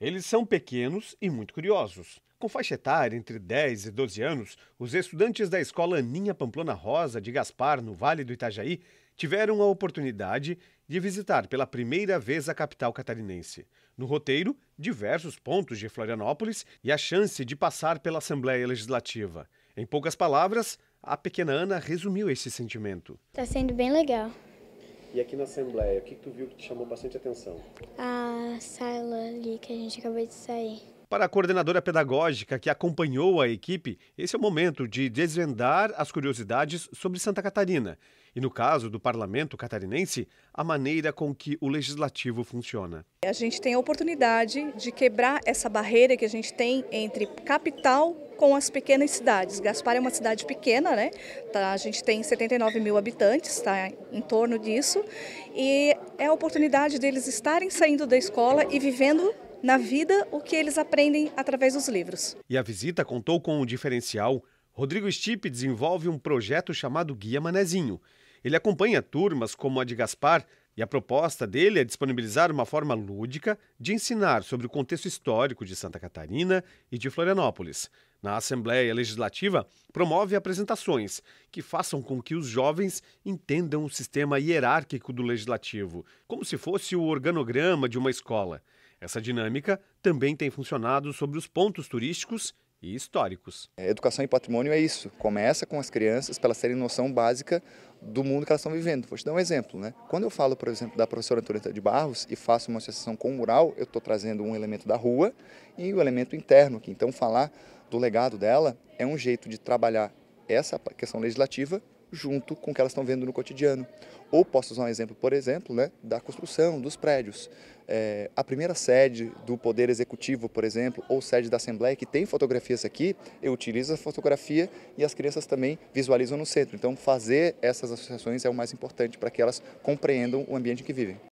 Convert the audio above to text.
Eles são pequenos e muito curiosos. Com faixa etária entre 10 e 12 anos, os estudantes da escola Aninha Pamplona Rosa de Gaspar, no Vale do Itajaí, tiveram a oportunidade de visitar pela primeira vez a capital catarinense. No roteiro, diversos pontos de Florianópolis e a chance de passar pela Assembleia Legislativa. Em poucas palavras, a pequena Ana resumiu esse sentimento. Está sendo bem legal. E aqui na Assembleia, o que, tu viu que te chamou bastante atenção? A sala ali que a gente acabou de sair. Para a coordenadora pedagógica que acompanhou a equipe, esse é o momento de desvendar as curiosidades sobre Santa Catarina e, no caso do parlamento catarinense, a maneira com que o legislativo funciona. A gente tem a oportunidade de quebrar essa barreira que a gente tem entre capital com as pequenas cidades. Gaspar é uma cidade pequena, né? Tá, a gente tem 79 mil habitantes, está em torno disso, e é a oportunidade deles estarem saindo da escola e vivendo na vida o que eles aprendem através dos livros. E a visita contou com um diferencial. Rodrigo Stipe desenvolve um projeto chamado Guia Manezinho. Ele acompanha turmas como a de Gaspar e a proposta dele é disponibilizar uma forma lúdica de ensinar sobre o contexto histórico de Santa Catarina e de Florianópolis. Na Assembleia Legislativa, promove apresentações que façam com que os jovens entendam o sistema hierárquico do legislativo, como se fosse o organograma de uma escola. Essa dinâmica também tem funcionado sobre os pontos turísticos e históricos. É, educação e patrimônio é isso. Começa com as crianças para elas terem noção básica do mundo que elas estão vivendo. Vou te dar um exemplo, né? Quando eu falo, por exemplo, da professora Antônia de Barros e faço uma associação com o mural, eu estou trazendo um elemento da rua e o um elemento interno, aqui. então falar do legado dela é um jeito de trabalhar essa questão legislativa junto com o que elas estão vendo no cotidiano. Ou posso usar um exemplo, por exemplo, né, da construção, dos prédios. É, a primeira sede do Poder Executivo, por exemplo, ou sede da Assembleia, que tem fotografias aqui, eu utilizo a fotografia e as crianças também visualizam no centro. Então, fazer essas associações é o mais importante para que elas compreendam o ambiente em que vivem.